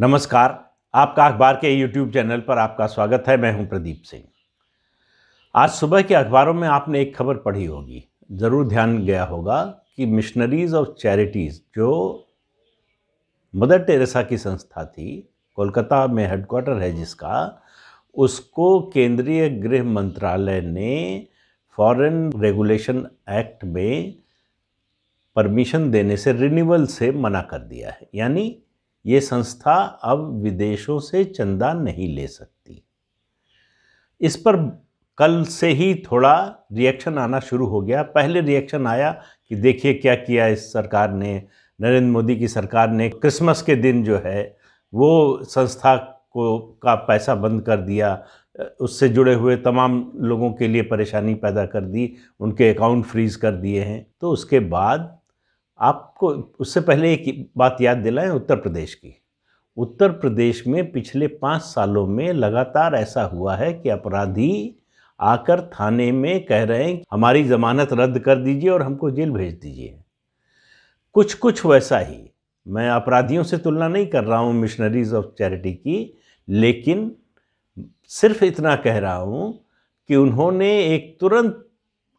नमस्कार आपका अखबार के यूट्यूब चैनल पर आपका स्वागत है मैं हूं प्रदीप सिंह आज सुबह के अखबारों में आपने एक खबर पढ़ी होगी ज़रूर ध्यान गया होगा कि मिशनरीज और चैरिटीज़ जो मदर टेरेसा की संस्था थी कोलकाता में हेडक्वार्टर है जिसका उसको केंद्रीय गृह मंत्रालय ने फॉरेन रेगुलेशन एक्ट में परमिशन देने से रिन्यूअल से मना कर दिया है यानी ये संस्था अब विदेशों से चंदा नहीं ले सकती इस पर कल से ही थोड़ा रिएक्शन आना शुरू हो गया पहले रिएक्शन आया कि देखिए क्या किया इस सरकार ने नरेंद्र मोदी की सरकार ने क्रिसमस के दिन जो है वो संस्था को का पैसा बंद कर दिया उससे जुड़े हुए तमाम लोगों के लिए परेशानी पैदा कर दी उनके अकाउंट फ्रीज कर दिए हैं तो उसके बाद आपको उससे पहले एक बात याद दिलाएं उत्तर प्रदेश की उत्तर प्रदेश में पिछले पाँच सालों में लगातार ऐसा हुआ है कि अपराधी आकर थाने में कह रहे हैं हमारी जमानत रद्द कर दीजिए और हमको जेल भेज दीजिए कुछ कुछ वैसा ही मैं अपराधियों से तुलना नहीं कर रहा हूँ मिशनरीज ऑफ चैरिटी की लेकिन सिर्फ इतना कह रहा हूँ कि उन्होंने एक तुरंत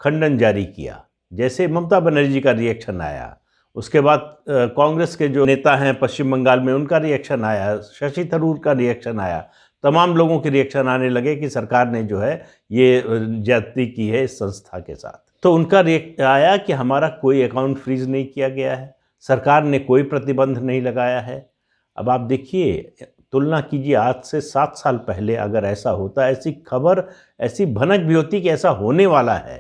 खंडन जारी किया जैसे ममता बनर्जी का रिएक्शन आया उसके बाद कांग्रेस के जो नेता हैं पश्चिम बंगाल में उनका रिएक्शन आया शशि थरूर का रिएक्शन आया तमाम लोगों के रिएक्शन आने लगे कि सरकार ने जो है ये ज्यादती की है इस संस्था के साथ तो उनका रिएक्ट आया कि हमारा कोई अकाउंट फ्रीज नहीं किया गया है सरकार ने कोई प्रतिबंध नहीं लगाया है अब आप देखिए तुलना कीजिए आज से सात साल पहले अगर ऐसा होता ऐसी खबर ऐसी भनक भी होती कि ऐसा होने वाला है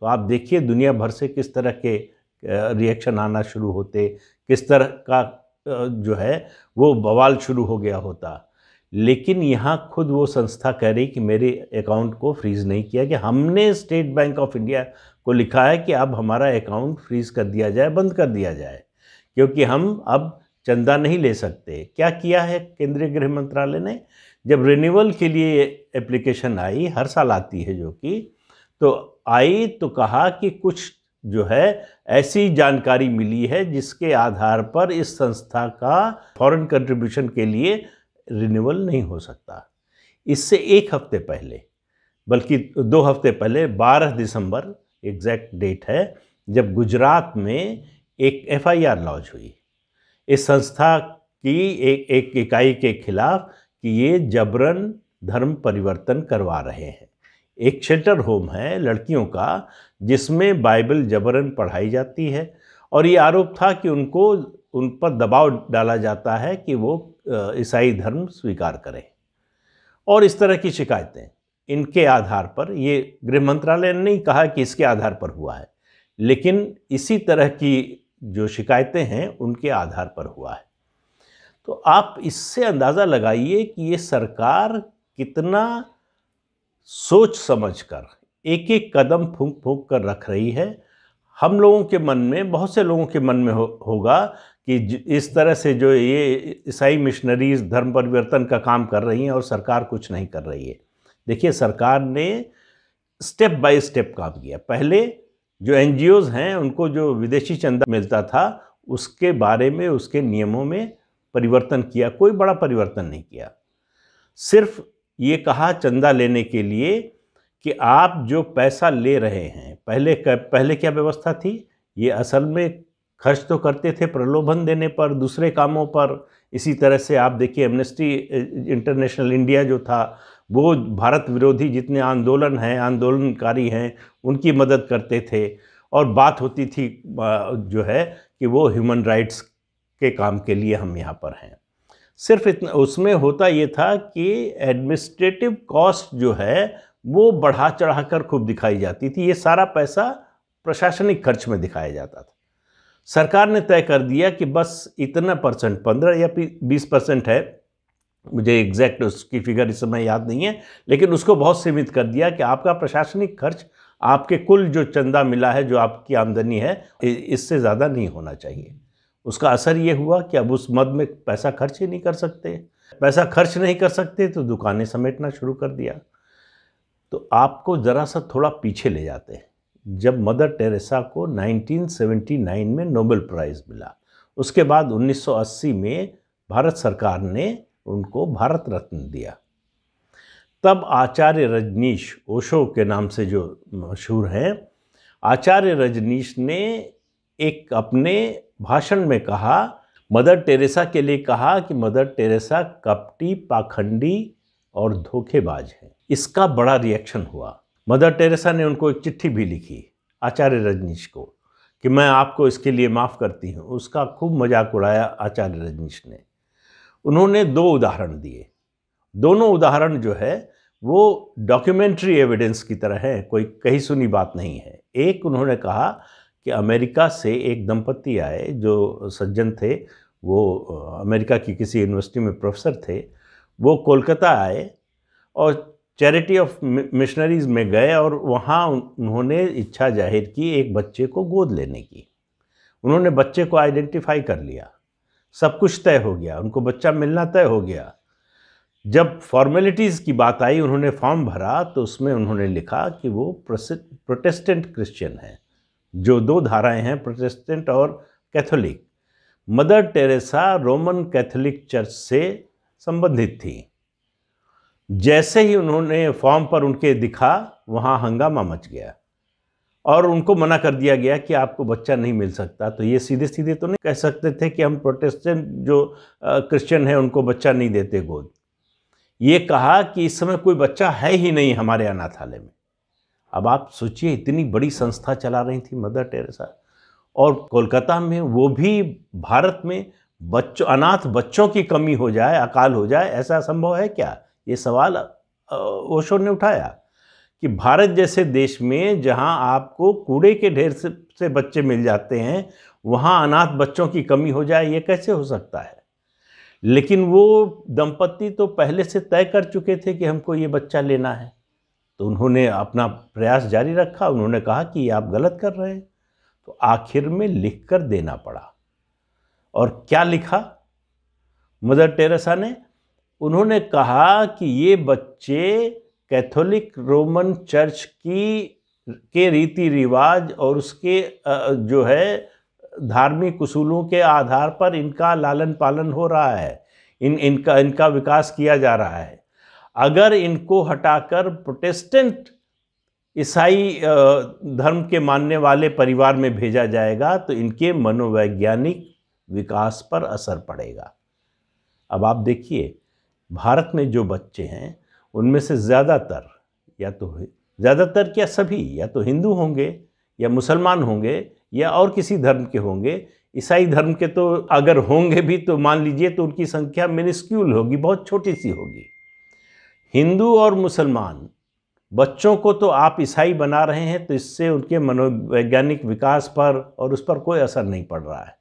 तो आप देखिए दुनिया भर से किस तरह के रिएक्शन आना शुरू होते किस तरह का जो है वो बवाल शुरू हो गया होता लेकिन यहाँ खुद वो संस्था कह रही कि मेरे अकाउंट को फ्रीज़ नहीं किया कि हमने स्टेट बैंक ऑफ इंडिया को लिखा है कि अब हमारा अकाउंट फ्रीज़ कर दिया जाए बंद कर दिया जाए क्योंकि हम अब चंदा नहीं ले सकते क्या किया है केंद्रीय गृह मंत्रालय ने जब रिन्यूअल के लिए एप्लीकेशन आई हर साल आती है जो कि तो आई तो कहा कि कुछ जो है ऐसी जानकारी मिली है जिसके आधार पर इस संस्था का फॉरेन कंट्रीब्यूशन के लिए रिन्यूअल नहीं हो सकता इससे एक हफ्ते पहले बल्कि दो हफ्ते पहले 12 दिसंबर एग्जैक्ट डेट है जब गुजरात में एक एफआईआर लॉन्च हुई इस संस्था की एक एक इकाई के खिलाफ कि ये जबरन धर्म परिवर्तन करवा रहे हैं एक शेल्टर होम है लड़कियों का जिसमें बाइबल जबरन पढ़ाई जाती है और ये आरोप था कि उनको उन पर दबाव डाला जाता है कि वो ईसाई धर्म स्वीकार करें और इस तरह की शिकायतें इनके आधार पर ये गृह मंत्रालय ने नहीं कहा कि इसके आधार पर हुआ है लेकिन इसी तरह की जो शिकायतें हैं उनके आधार पर हुआ है तो आप इससे अंदाज़ा लगाइए कि ये सरकार कितना सोच समझकर एक एक कदम फूंक फूंक कर रख रही है हम लोगों के मन में बहुत से लोगों के मन में हो, होगा कि इस तरह से जो ये ईसाई मिशनरीज धर्म परिवर्तन का काम कर रही हैं और सरकार कुछ नहीं कर रही है देखिए सरकार ने स्टेप बाय स्टेप काम किया पहले जो एन हैं उनको जो विदेशी चंदा मिलता था उसके बारे में उसके नियमों में परिवर्तन किया कोई बड़ा परिवर्तन नहीं किया सिर्फ ये कहा चंदा लेने के लिए कि आप जो पैसा ले रहे हैं पहले पहले क्या व्यवस्था थी ये असल में खर्च तो करते थे प्रलोभन देने पर दूसरे कामों पर इसी तरह से आप देखिए एमनेस्टी इंटरनेशनल इंडिया जो था वो भारत विरोधी जितने आंदोलन हैं आंदोलनकारी हैं उनकी मदद करते थे और बात होती थी जो है कि वो ह्यूमन राइट्स के काम के लिए हम यहाँ पर हैं सिर्फ इतना उसमें होता ये था कि एडमिनिस्ट्रेटिव कॉस्ट जो है वो बढ़ा चढ़ा कर खूब दिखाई जाती थी ये सारा पैसा प्रशासनिक खर्च में दिखाया जाता था सरकार ने तय कर दिया कि बस इतना परसेंट पंद्रह या बीस परसेंट है मुझे एग्जैक्ट उसकी फिगर इस समय याद नहीं है लेकिन उसको बहुत सीमित कर दिया कि आपका प्रशासनिक खर्च आपके कुल जो चंदा मिला है जो आपकी आमदनी है इससे ज़्यादा नहीं होना चाहिए उसका असर ये हुआ कि अब उस मद में पैसा खर्च ही नहीं कर सकते पैसा खर्च नहीं कर सकते तो दुकानें समेटना शुरू कर दिया तो आपको ज़रा सा थोड़ा पीछे ले जाते हैं जब मदर टेरेसा को 1979 में नोबेल प्राइज़ मिला उसके बाद 1980 में भारत सरकार ने उनको भारत रत्न दिया तब आचार्य रजनीश ओशो के नाम से जो मशहूर हैं आचार्य रजनीश ने एक अपने भाषण में कहा मदर टेरेसा के लिए कहा कि मदर टेरेसा कपटी पाखंडी और धोखेबाज है इसका बड़ा रिएक्शन हुआ मदर टेरेसा ने उनको एक चिट्ठी भी लिखी आचार्य रजनीश को कि मैं आपको इसके लिए माफ़ करती हूँ उसका खूब मजाक उड़ाया आचार्य रजनीश ने उन्होंने दो उदाहरण दिए दोनों उदाहरण जो है वो डॉक्यूमेंट्री एविडेंस की तरह है कोई कही सुनी बात नहीं है एक उन्होंने कहा कि अमेरिका से एक दंपति आए जो सज्जन थे वो अमेरिका की किसी यूनिवर्सिटी में प्रोफेसर थे वो कोलकाता आए और चैरिटी ऑफ मिशनरीज़ में गए और वहाँ उन्होंने इच्छा जाहिर की एक बच्चे को गोद लेने की उन्होंने बच्चे को आइडेंटिफाई कर लिया सब कुछ तय हो गया उनको बच्चा मिलना तय हो गया जब फॉर्मेलिटीज़ की बात आई उन्होंने फॉर्म भरा तो उसमें उन्होंने लिखा कि वो प्रोटेस्टेंट क्रिश्चियन हैं जो दो धाराएं हैं प्रोटेस्टेंट और Catholic Mother Teresa Roman Catholic church से संबंधित थी जैसे ही उन्होंने फॉर्म पर उनके दिखा वहाँ हंगामा मच गया और उनको मना कर दिया गया कि आपको बच्चा नहीं मिल सकता तो ये सीधे सीधे तो नहीं कह सकते थे कि हम प्रोटेस्टेंट जो क्रिश्चियन है उनको बच्चा नहीं देते गोद ये कहा कि इस समय कोई बच्चा है ही नहीं हमारे अनाथालय में अब आप सोचिए इतनी बड़ी संस्था चला रही थी मदर टेरेसा और कोलकाता में वो भी भारत में बच्चों अनाथ बच्चों की कमी हो जाए अकाल हो जाए ऐसा संभव है क्या ये सवाल ओशो ने उठाया कि भारत जैसे देश में जहाँ आपको कूड़े के ढेर से, से बच्चे मिल जाते हैं वहाँ अनाथ बच्चों की कमी हो जाए ये कैसे हो सकता है लेकिन वो दंपत्ति तो पहले से तय कर चुके थे कि हमको ये बच्चा लेना है तो उन्होंने अपना प्रयास जारी रखा उन्होंने कहा कि आप गलत कर रहे हैं तो आखिर में लिख कर देना पड़ा और क्या लिखा मदर टेरेसा ने उन्होंने कहा कि ये बच्चे कैथोलिक रोमन चर्च की के रीति रिवाज और उसके जो है धार्मिक उसूलों के आधार पर इनका लालन पालन हो रहा है इन इनका इनका विकास किया जा रहा है अगर इनको हटाकर प्रोटेस्टेंट ईसाई धर्म के मानने वाले परिवार में भेजा जाएगा तो इनके मनोवैज्ञानिक विकास पर असर पड़ेगा अब आप देखिए भारत में जो बच्चे हैं उनमें से ज़्यादातर या तो ज़्यादातर क्या सभी या तो हिंदू होंगे या मुसलमान होंगे या और किसी धर्म के होंगे ईसाई धर्म के तो अगर होंगे भी तो मान लीजिए तो उनकी संख्या मिनिस्क्यूल होगी बहुत छोटी सी होगी हिंदू और मुसलमान बच्चों को तो आप ईसाई बना रहे हैं तो इससे उनके मनोवैज्ञानिक विकास पर और उस पर कोई असर नहीं पड़ रहा है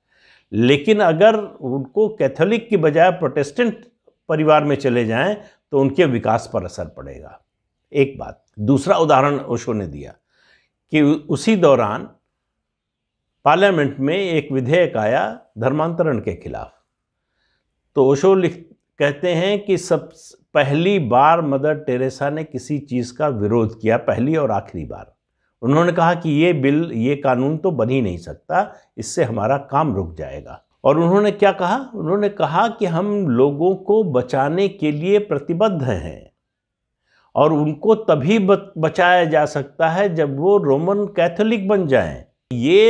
लेकिन अगर उनको कैथोलिक की बजाय प्रोटेस्टेंट परिवार में चले जाएं तो उनके विकास पर असर पड़ेगा एक बात दूसरा उदाहरण ओशो ने दिया कि उसी दौरान पार्लियामेंट में एक विधेयक आया धर्मांतरण के खिलाफ तो ओशो लिख कहते हैं कि सब पहली बार मदर टेरेसा ने किसी चीज़ का विरोध किया पहली और आखिरी बार उन्होंने कहा कि ये बिल ये कानून तो बन ही नहीं सकता इससे हमारा काम रुक जाएगा और उन्होंने क्या कहा उन्होंने कहा कि हम लोगों को बचाने के लिए प्रतिबद्ध हैं और उनको तभी बचाया जा सकता है जब वो रोमन कैथोलिक बन जाएं ये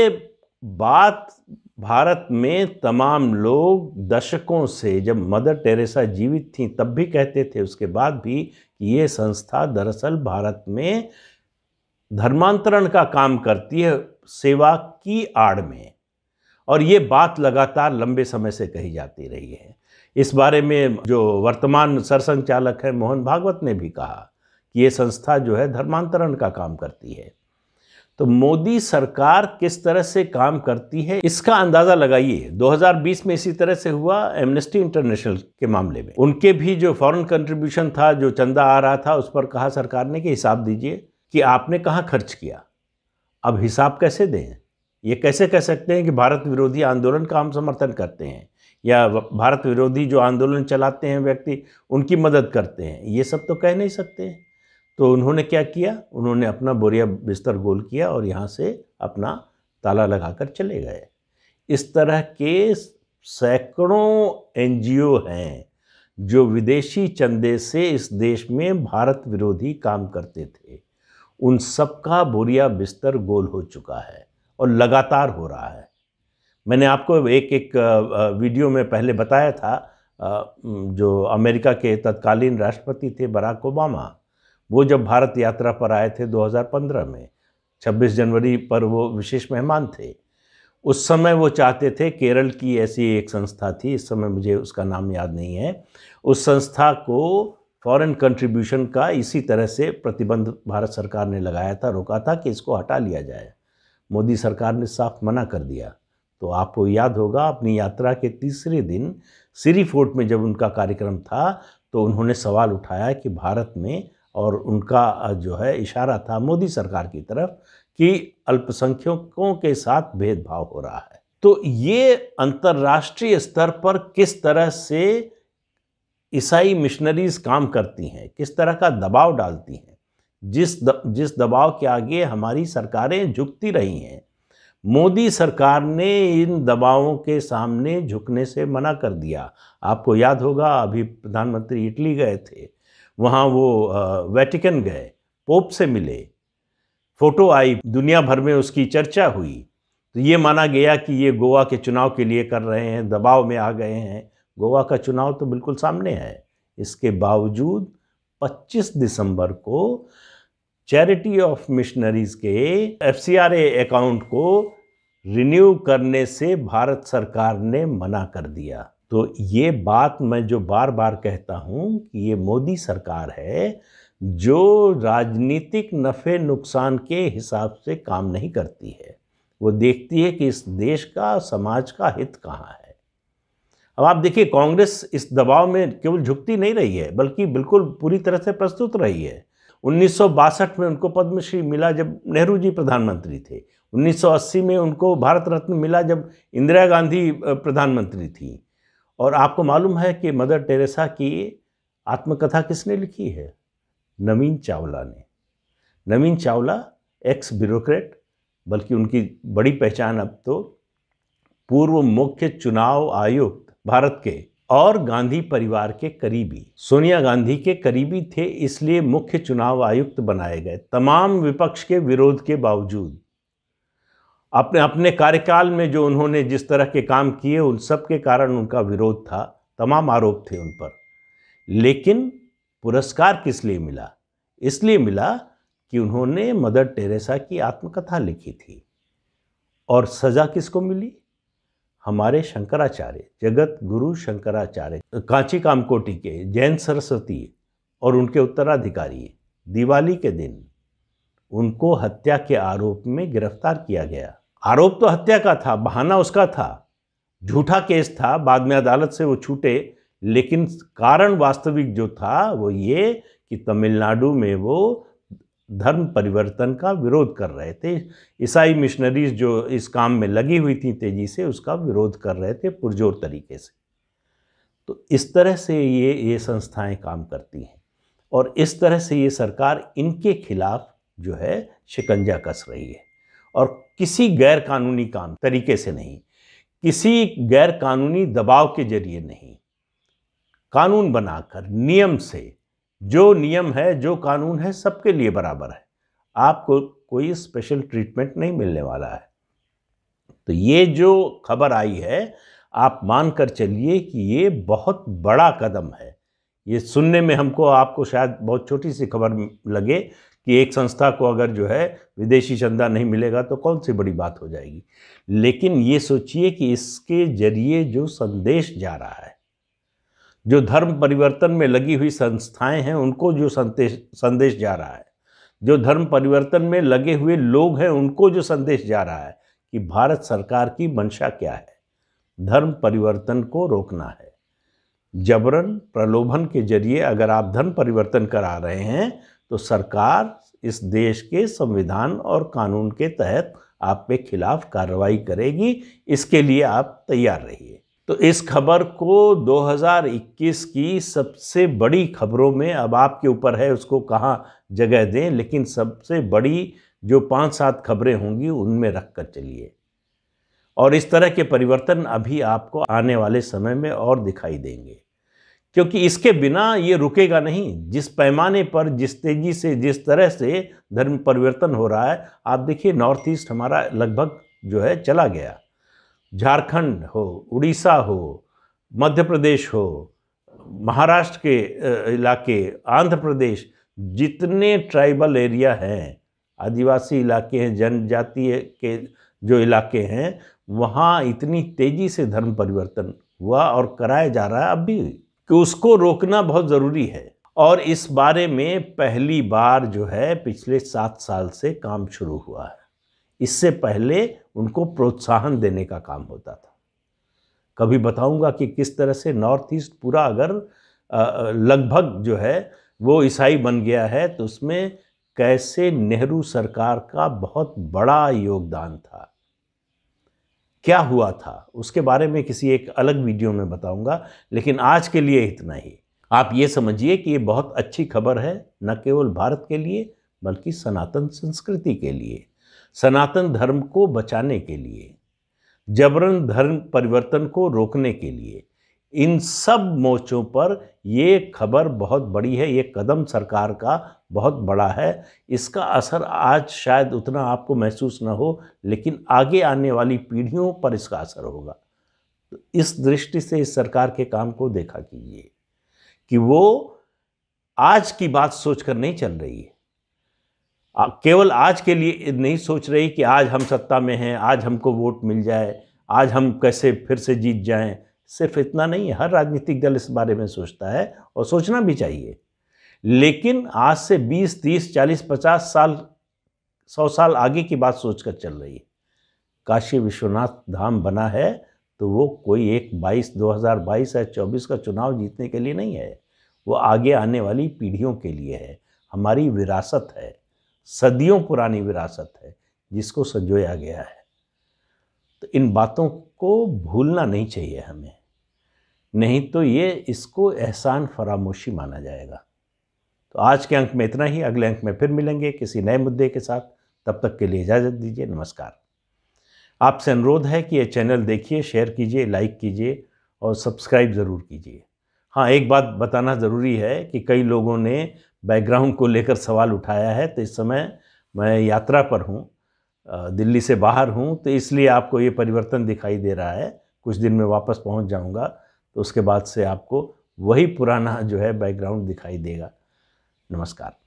बात भारत में तमाम लोग दशकों से जब मदर टेरेसा जीवित थी तब भी कहते थे उसके बाद भी कि ये संस्था दरअसल भारत में धर्मांतरण का काम करती है सेवा की आड़ में और ये बात लगातार लंबे समय से कही जाती रही है इस बारे में जो वर्तमान सरसंचालक है मोहन भागवत ने भी कहा कि ये संस्था जो है धर्मांतरण का काम करती है तो मोदी सरकार किस तरह से काम करती है इसका अंदाज़ा लगाइए 2020 में इसी तरह से हुआ एमनेस्टी इंटरनेशनल के मामले में उनके भी जो फॉरेन कंट्रीब्यूशन था जो चंदा आ रहा था उस पर कहा सरकार ने कि हिसाब दीजिए कि आपने कहाँ खर्च किया अब हिसाब कैसे दें ये कैसे कह सकते हैं कि भारत विरोधी आंदोलन का हम समर्थन करते हैं या भारत विरोधी जो आंदोलन चलाते हैं व्यक्ति उनकी मदद करते हैं ये सब तो कह नहीं सकते हैं तो उन्होंने क्या किया उन्होंने अपना बोरिया बिस्तर गोल किया और यहाँ से अपना ताला लगाकर चले गए इस तरह के सैकड़ों एनजीओ हैं जो विदेशी चंदे से इस देश में भारत विरोधी काम करते थे उन सबका बोरिया बिस्तर गोल हो चुका है और लगातार हो रहा है मैंने आपको एक एक वीडियो में पहले बताया था जो अमेरिका के तत्कालीन राष्ट्रपति थे बराक ओबामा वो जब भारत यात्रा पर आए थे 2015 में 26 जनवरी पर वो विशेष मेहमान थे उस समय वो चाहते थे केरल की ऐसी एक संस्था थी इस समय मुझे उसका नाम याद नहीं है उस संस्था को फॉरेन कंट्रीब्यूशन का इसी तरह से प्रतिबंध भारत सरकार ने लगाया था रोका था कि इसको हटा लिया जाए मोदी सरकार ने साफ मना कर दिया तो आपको याद होगा अपनी यात्रा के तीसरे दिन सिरी फोर्ट में जब उनका कार्यक्रम था तो उन्होंने सवाल उठाया कि भारत में और उनका जो है इशारा था मोदी सरकार की तरफ कि अल्पसंख्यकों के साथ भेदभाव हो रहा है तो ये अंतर्राष्ट्रीय स्तर पर किस तरह से ईसाई मिशनरीज काम करती हैं किस तरह का दबाव डालती हैं जिस द, जिस दबाव के आगे हमारी सरकारें झुकती रही हैं मोदी सरकार ने इन दबावों के सामने झुकने से मना कर दिया आपको याद होगा अभी प्रधानमंत्री इटली गए थे वहाँ वो वेटिकन गए पोप से मिले फ़ोटो आई दुनिया भर में उसकी चर्चा हुई तो ये माना गया कि ये गोवा के चुनाव के लिए कर रहे हैं दबाव में आ गए हैं गोवा का चुनाव तो बिल्कुल सामने है इसके बावजूद 25 दिसंबर को चैरिटी ऑफ मिशनरीज़ के एफ अकाउंट को रिन्यू करने से भारत सरकार ने मना कर दिया तो ये बात मैं जो बार बार कहता हूँ कि ये मोदी सरकार है जो राजनीतिक नफ़े नुकसान के हिसाब से काम नहीं करती है वो देखती है कि इस देश का समाज का हित कहाँ है अब आप देखिए कांग्रेस इस दबाव में केवल झुकती नहीं रही है बल्कि बिल्कुल पूरी तरह से प्रस्तुत रही है उन्नीस में उनको पद्मश्री मिला जब नेहरू जी प्रधानमंत्री थे 1980 में उनको भारत रत्न मिला जब इंदिरा गांधी प्रधानमंत्री थी और आपको मालूम है कि मदर टेरेसा की आत्मकथा किसने लिखी है नवीन चावला ने नवीन चावला एक्स ब्यूरोक्रेट बल्कि उनकी बड़ी पहचान अब तो पूर्व मुख्य चुनाव आयुक्त भारत के और गांधी परिवार के करीबी सोनिया गांधी के करीबी थे इसलिए मुख्य चुनाव आयुक्त बनाए गए तमाम विपक्ष के विरोध के बावजूद अपने अपने कार्यकाल में जो उन्होंने जिस तरह के काम किए उन सब के कारण उनका विरोध था तमाम आरोप थे उन पर लेकिन पुरस्कार किस लिए मिला इसलिए मिला कि उन्होंने मदर टेरेसा की आत्मकथा लिखी थी और सज़ा किसको मिली हमारे शंकराचार्य जगत गुरु शंकराचार्य कांची कामकोटी के जैन सरस्वती और उनके उत्तराधिकारी दिवाली के दिन उनको हत्या के आरोप में गिरफ्तार किया गया आरोप तो हत्या का था बहाना उसका था झूठा केस था बाद में अदालत से वो छूटे लेकिन कारण वास्तविक जो था वो ये कि तमिलनाडु में वो धर्म परिवर्तन का विरोध कर रहे थे ईसाई मिशनरीज जो इस काम में लगी हुई थी तेजी से उसका विरोध कर रहे थे पुरजोर तरीके से तो इस तरह से ये ये संस्थाएं काम करती हैं और इस तरह से ये सरकार इनके खिलाफ जो है शिकंजा कस रही है और किसी गैर कानूनी काम तरीके से नहीं किसी गैर कानूनी दबाव के जरिए नहीं कानून बनाकर नियम से जो नियम है जो कानून है सबके लिए बराबर है आपको कोई स्पेशल ट्रीटमेंट नहीं मिलने वाला है तो ये जो खबर आई है आप मान कर चलिए कि ये बहुत बड़ा कदम है ये सुनने में हमको आपको शायद बहुत छोटी सी खबर लगे कि एक संस्था को अगर जो है विदेशी चंदा नहीं मिलेगा तो कौन सी बड़ी बात हो जाएगी लेकिन ये सोचिए कि इसके जरिए जो संदेश जा रहा है जो धर्म परिवर्तन में लगी हुई संस्थाएं हैं उनको जो संदेश संदेश जा रहा है जो धर्म परिवर्तन में लगे हुए लोग हैं उनको जो संदेश जा रहा है कि भारत सरकार की मंशा क्या है धर्म परिवर्तन को रोकना है जबरन प्रलोभन के जरिए अगर आप धर्म परिवर्तन करा रहे हैं तो सरकार इस देश के संविधान और कानून के तहत आप पे खिलाफ कार्रवाई करेगी इसके लिए आप तैयार रहिए तो इस खबर को 2021 की सबसे बड़ी खबरों में अब आपके ऊपर है उसको कहाँ जगह दें लेकिन सबसे बड़ी जो पांच सात खबरें होंगी उनमें रख कर चलिए और इस तरह के परिवर्तन अभी आपको आने वाले समय में और दिखाई देंगे क्योंकि इसके बिना ये रुकेगा नहीं जिस पैमाने पर जिस तेज़ी से जिस तरह से धर्म परिवर्तन हो रहा है आप देखिए नॉर्थ ईस्ट हमारा लगभग जो है चला गया झारखंड हो उड़ीसा हो मध्य प्रदेश हो महाराष्ट्र के इलाके आंध्र प्रदेश जितने ट्राइबल एरिया हैं आदिवासी इलाके हैं जनजातीय के जो इलाके हैं वहाँ इतनी तेज़ी से धर्म परिवर्तन हुआ और कराया जा रहा है अब भी कि उसको रोकना बहुत ज़रूरी है और इस बारे में पहली बार जो है पिछले सात साल से काम शुरू हुआ है इससे पहले उनको प्रोत्साहन देने का काम होता था कभी बताऊंगा कि किस तरह से नॉर्थ ईस्ट पूरा अगर लगभग जो है वो ईसाई बन गया है तो उसमें कैसे नेहरू सरकार का बहुत बड़ा योगदान था क्या हुआ था उसके बारे में किसी एक अलग वीडियो में बताऊंगा लेकिन आज के लिए इतना ही आप ये समझिए कि ये बहुत अच्छी खबर है न केवल भारत के लिए बल्कि सनातन संस्कृति के लिए सनातन धर्म को बचाने के लिए जबरन धर्म परिवर्तन को रोकने के लिए इन सब मोर्चों पर ये खबर बहुत बड़ी है ये कदम सरकार का बहुत बड़ा है इसका असर आज शायद उतना आपको महसूस ना हो लेकिन आगे आने वाली पीढ़ियों पर इसका असर होगा तो इस दृष्टि से इस सरकार के काम को देखा कीजिए कि वो आज की बात सोचकर नहीं चल रही है केवल आज के लिए नहीं सोच रही कि आज हम सत्ता में हैं आज हमको वोट मिल जाए आज हम कैसे फिर से जीत जाएं सिर्फ इतना नहीं है हर राजनीतिक दल इस बारे में सोचता है और सोचना भी चाहिए लेकिन आज से 20, 30, 40, 50 साल 100 साल आगे की बात सोचकर चल रही है काशी विश्वनाथ धाम बना है तो वो कोई एक 22, 2022 या 24 का चुनाव जीतने के लिए नहीं है वो आगे आने वाली पीढ़ियों के लिए है हमारी विरासत है सदियों पुरानी विरासत है जिसको संजोया गया है तो इन बातों को भूलना नहीं चाहिए हमें नहीं तो ये इसको एहसान फरामोशी माना जाएगा तो आज के अंक में इतना ही अगले अंक में फिर मिलेंगे किसी नए मुद्दे के साथ तब तक के लिए इजाज़त दीजिए नमस्कार आपसे अनुरोध है कि ये चैनल देखिए शेयर कीजिए लाइक कीजिए और सब्सक्राइब ज़रूर कीजिए हाँ एक बात बताना ज़रूरी है कि कई लोगों ने बैकग्राउंड को लेकर सवाल उठाया है तो इस समय मैं यात्रा पर हूँ दिल्ली से बाहर हूँ तो इसलिए आपको ये परिवर्तन दिखाई दे रहा है कुछ दिन में वापस पहुँच जाऊँगा तो उसके बाद से आपको वही पुराना जो है बैकग्राउंड दिखाई देगा नमस्कार